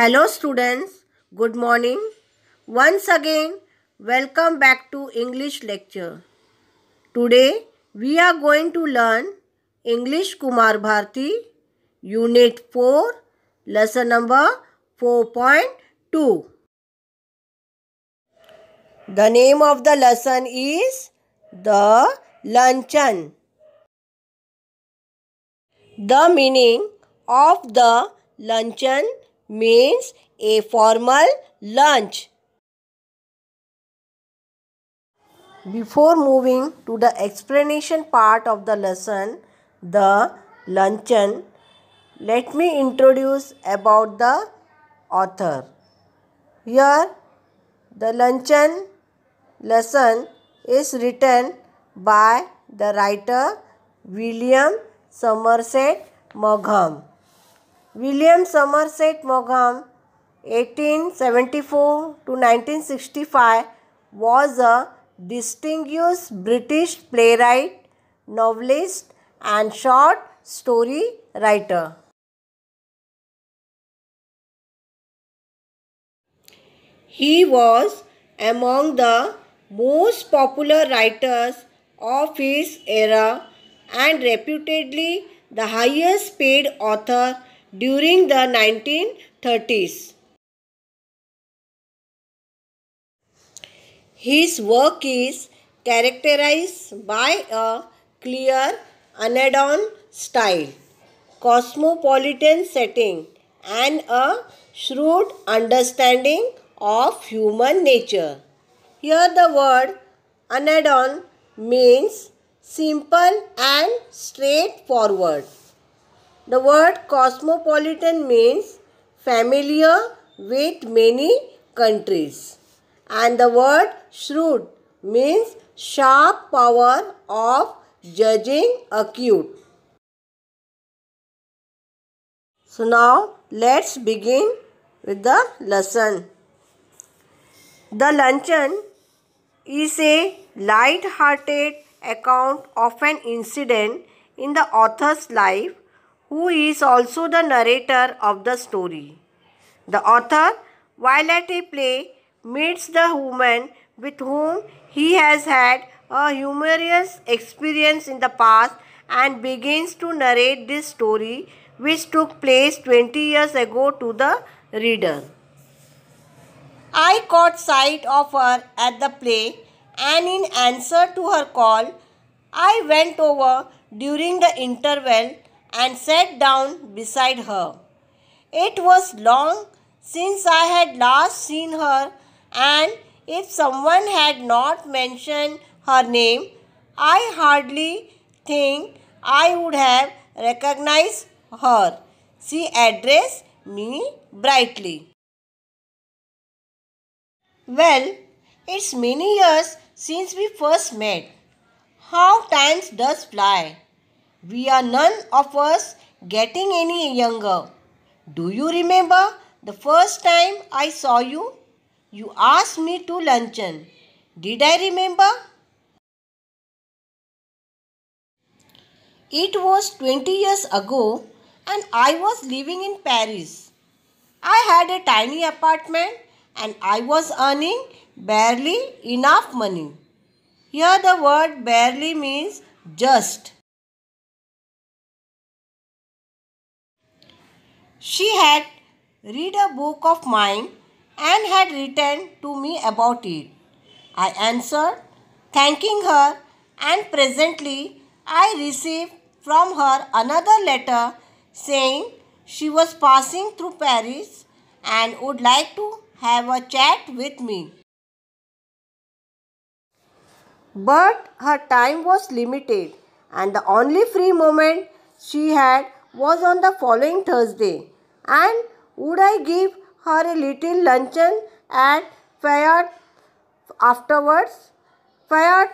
Hello students, good morning. Once again, welcome back to English lecture. Today, we are going to learn English Kumar Bharti, Unit 4, Lesson number 4.2. The name of the lesson is The Luncheon. The meaning of the luncheon means a formal lunch. Before moving to the explanation part of the lesson, the luncheon, let me introduce about the author. Here, the luncheon lesson is written by the writer William Somerset Maugham. William Somerset Maugham 1874 to 1965 was a distinguished British playwright, novelist and short story writer. He was among the most popular writers of his era and reputedly the highest paid author during the 1930s. His work is characterized by a clear anodyne style, cosmopolitan setting, and a shrewd understanding of human nature. Here the word anodyne means simple and straightforward. The word cosmopolitan means familiar with many countries. And the word shrewd means sharp power of judging acute. So now let's begin with the lesson. The luncheon is a light-hearted account of an incident in the author's life who is also the narrator of the story. The author, while at a play, meets the woman with whom he has had a humorous experience in the past and begins to narrate this story which took place 20 years ago to the reader. I caught sight of her at the play and in answer to her call, I went over during the interval and sat down beside her. It was long since I had last seen her, and if someone had not mentioned her name, I hardly think I would have recognized her. She addressed me brightly. Well, it's many years since we first met. How time does fly! We are none of us getting any younger. Do you remember the first time I saw you? You asked me to luncheon. Did I remember? It was 20 years ago and I was living in Paris. I had a tiny apartment and I was earning barely enough money. Here the word barely means just. She had read a book of mine and had written to me about it. I answered, thanking her, and presently I received from her another letter saying she was passing through Paris and would like to have a chat with me. But her time was limited, and the only free moment she had was on the following Thursday, and would I give her a little luncheon at Fayard afterwards? Fayard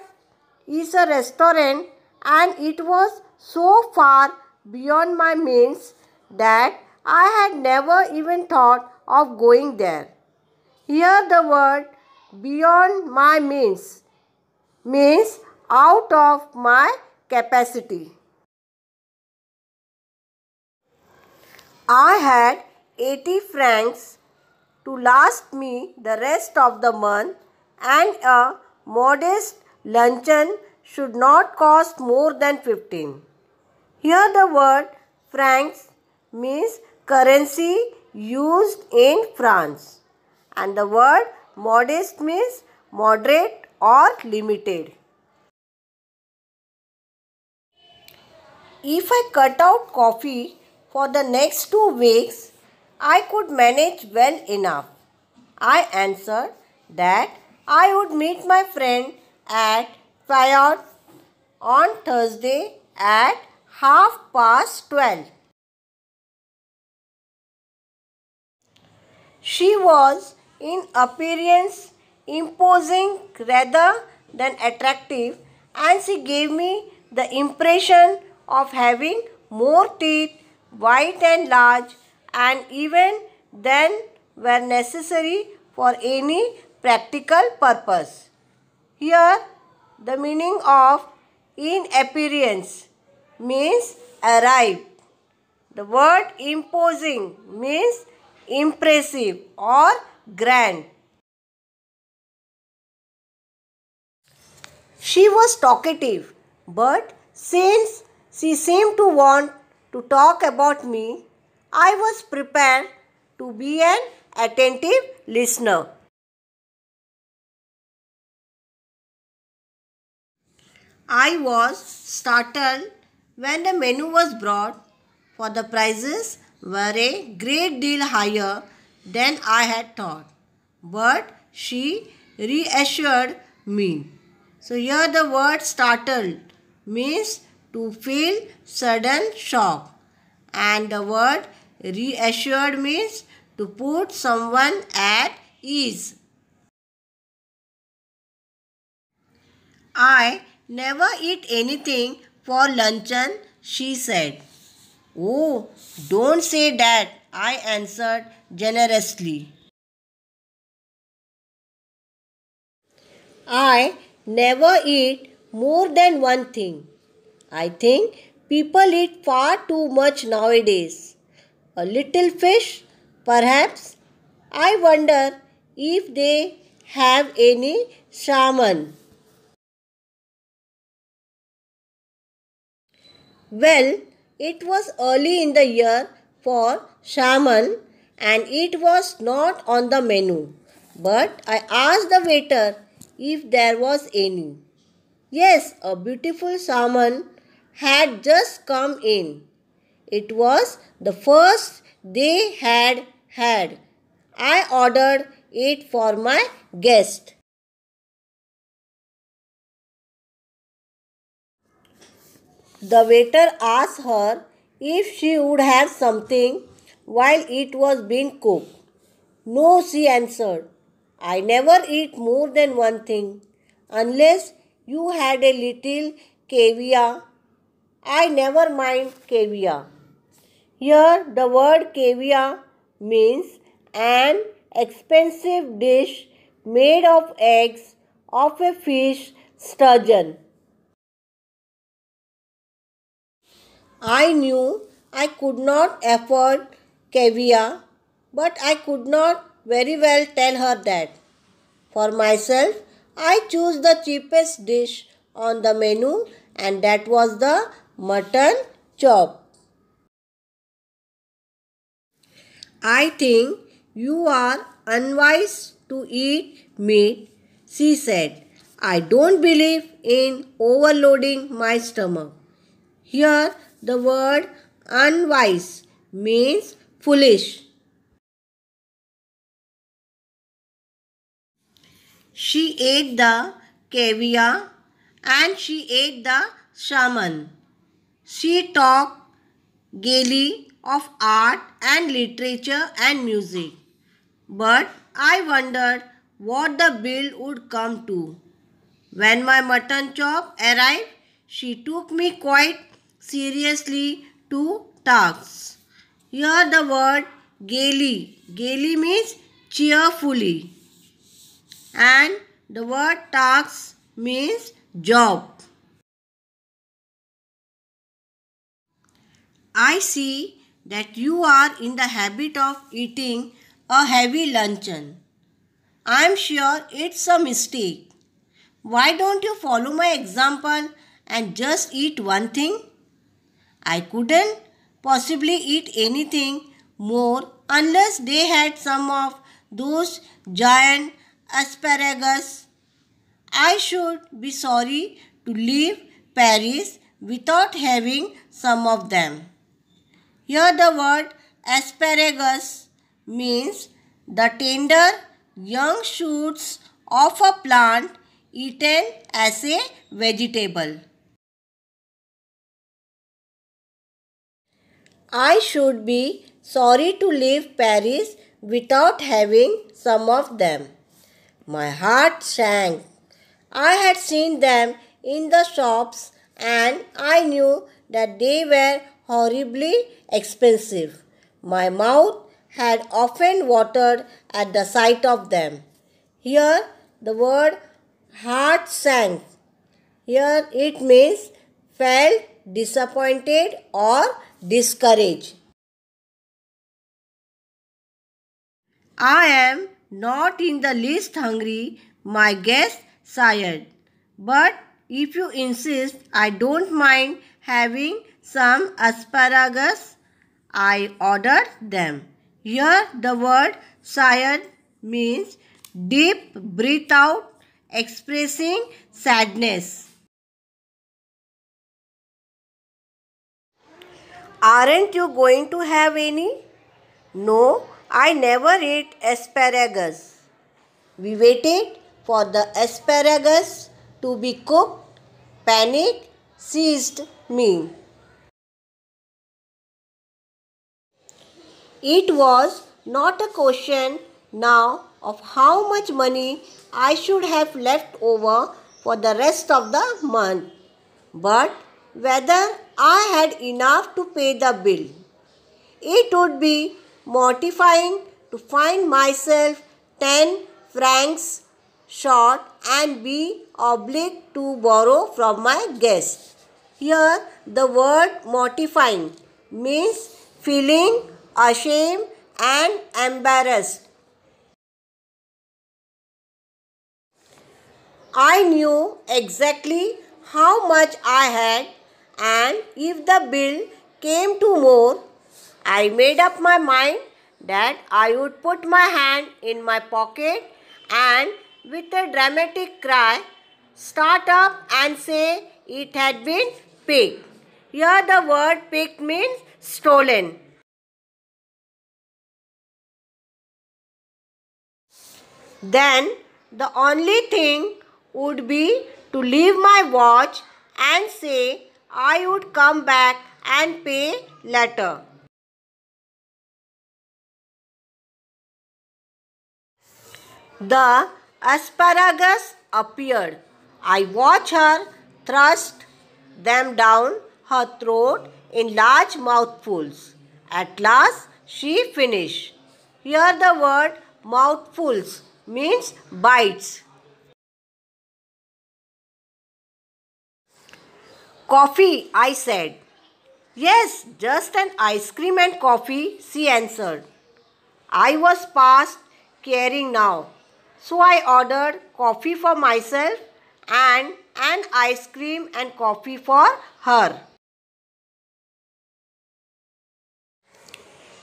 is a restaurant, and it was so far beyond my means that I had never even thought of going there. Here the word beyond my means means out of my capacity. I had 80 francs to last me the rest of the month and a modest luncheon should not cost more than 15. Here the word francs means currency used in France and the word modest means moderate or limited. If I cut out coffee for the next two weeks, I could manage well enough. I answered that I would meet my friend at Fayot on Thursday at half past 12. She was in appearance imposing rather than attractive and she gave me the impression of having more teeth wide and large and even then were necessary for any practical purpose. Here the meaning of in appearance means arrive. The word imposing means impressive or grand. She was talkative, but since she seemed to want to talk about me, I was prepared to be an attentive listener. I was startled when the menu was brought, for the prices were a great deal higher than I had thought. But she reassured me. So here the word startled means to feel sudden shock. And the word reassured means to put someone at ease. I never eat anything for luncheon, she said. Oh, don't say that, I answered generously. I never eat more than one thing. I think people eat far too much nowadays. A little fish, perhaps. I wonder if they have any salmon. Well, it was early in the year for salmon and it was not on the menu. But I asked the waiter if there was any. Yes, a beautiful salmon had just come in. It was the first they had had. I ordered it for my guest. The waiter asked her if she would have something while it was being cooked. No, she answered. I never eat more than one thing unless you had a little caviar I never mind caviar. Here the word caviar means an expensive dish made of eggs of a fish sturgeon. I knew I could not afford caviar, but I could not very well tell her that. For myself, I chose the cheapest dish on the menu, and that was the mutton chop. I think you are unwise to eat meat, she said. I don't believe in overloading my stomach. Here, the word unwise means foolish. She ate the caviar and she ate the salmon. She talked gaily of art and literature and music. But I wondered what the bill would come to. When my mutton chop arrived, she took me quite seriously to task. Here the word gaily. Gaily means cheerfully. And the word task means job. I see that you are in the habit of eating a heavy luncheon. I am sure it's a mistake. Why don't you follow my example and just eat one thing? I couldn't possibly eat anything more unless they had some of those giant asparagus. I should be sorry to leave Paris without having some of them. Here the word asparagus means the tender young shoots of a plant eaten as a vegetable. I should be sorry to leave Paris without having some of them. My heart sank. I had seen them in the shops and I knew that they were horribly expensive. My mouth had often watered at the sight of them. Here the word heart sank. Here it means felt disappointed or discouraged. I am not in the least hungry, my guest sighed. But if you insist, I don't mind having some asparagus. I ordered them. Here the word sighing means deep breathe out expressing sadness. Aren't you going to have any? No, I never eat asparagus. We waited for the asparagus to be cooked. Panic seized me. It was not a question now of how much money I should have left over for the rest of the month, but whether I had enough to pay the bill. It would be mortifying to find myself 10 francs short and be obliged to borrow from my guest. Here, the word mortifying means feeling ashamed and embarrassed. I knew exactly how much I had and if the bill came to more, I made up my mind that I would put my hand in my pocket and with a dramatic cry start up and say it had been picked. Here the word picked means stolen. then the only thing would be to leave my watch and say I would come back and pay later. The asparagus appeared. I watched her thrust them down her throat in large mouthfuls. At last she finished. Here the word mouthfuls means bites. Coffee, I said. Yes, just an ice cream and coffee, she answered. I was past caring now. So I ordered coffee for myself and an ice cream and coffee for her.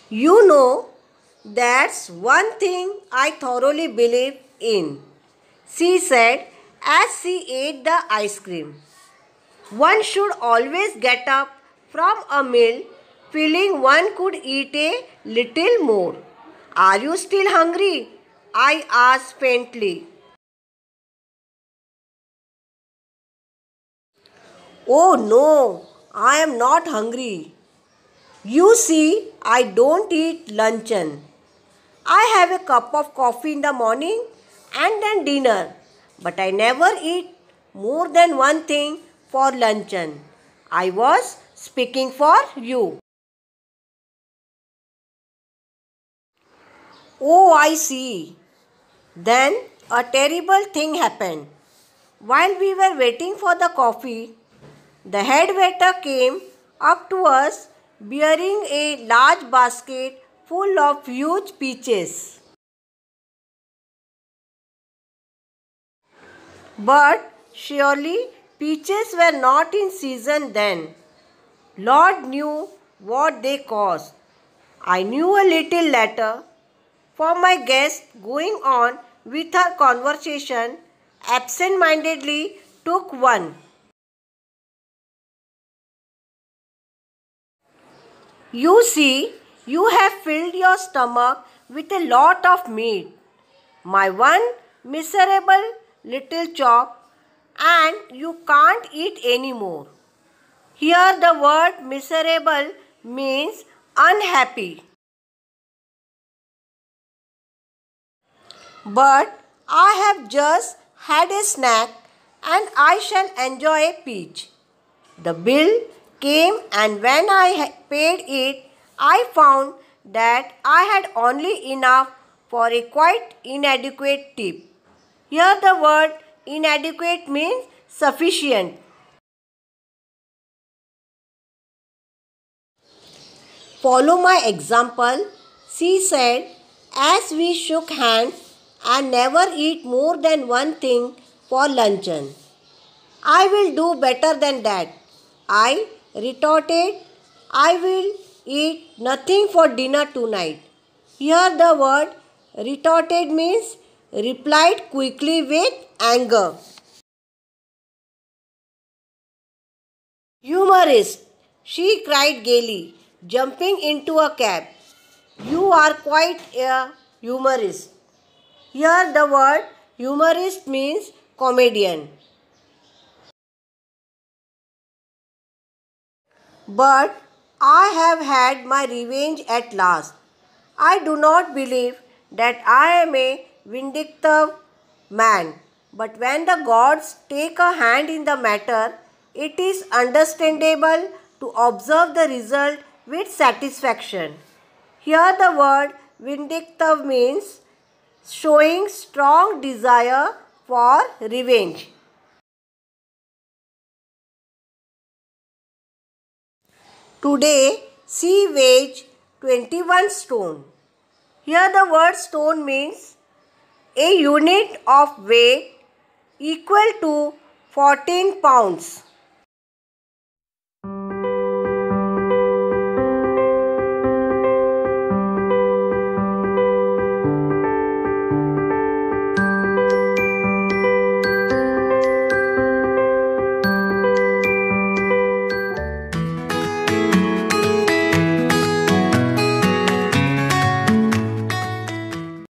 You know that's one thing I thoroughly believe in, she said as she ate the ice cream. One should always get up from a meal feeling one could eat a little more. Are you still hungry? I asked faintly. Oh no, I am not hungry. You see, I don't eat luncheon. I have a cup of coffee in the morning and then dinner, but I never eat more than one thing for luncheon. I was speaking for you. Oh, I see. Then a terrible thing happened. While we were waiting for the coffee, the head waiter came up to us bearing a large basket full of huge peaches. But surely peaches were not in season then. Lord knew what they cost. I knew a little later, for my guest going on with her conversation absent mindedly took one. You see, you have filled your stomach with a lot of meat. My one miserable little chop and you can't eat any more. Here the word miserable means unhappy. But I have just had a snack and I shall enjoy a peach. The bill came and when I paid it, I found that I had only enough for a quite inadequate tip. Here the word inadequate means sufficient. Follow my example. She said, as we shook hands, I never eat more than one thing for luncheon. I will do better than that. I retorted, I will eat nothing for dinner tonight. Here the word retorted means replied quickly with anger. Humorist, she cried gaily, jumping into a cab. You are quite a humorist. Here the word humorist means comedian. But I have had my revenge at last. I do not believe that I am a vindictive man. But when the gods take a hand in the matter, it is understandable to observe the result with satisfaction. Here the word vindictive means showing strong desire for revenge. Today, sea weight 21 stone. Here the word stone means a unit of weight equal to 14 pounds.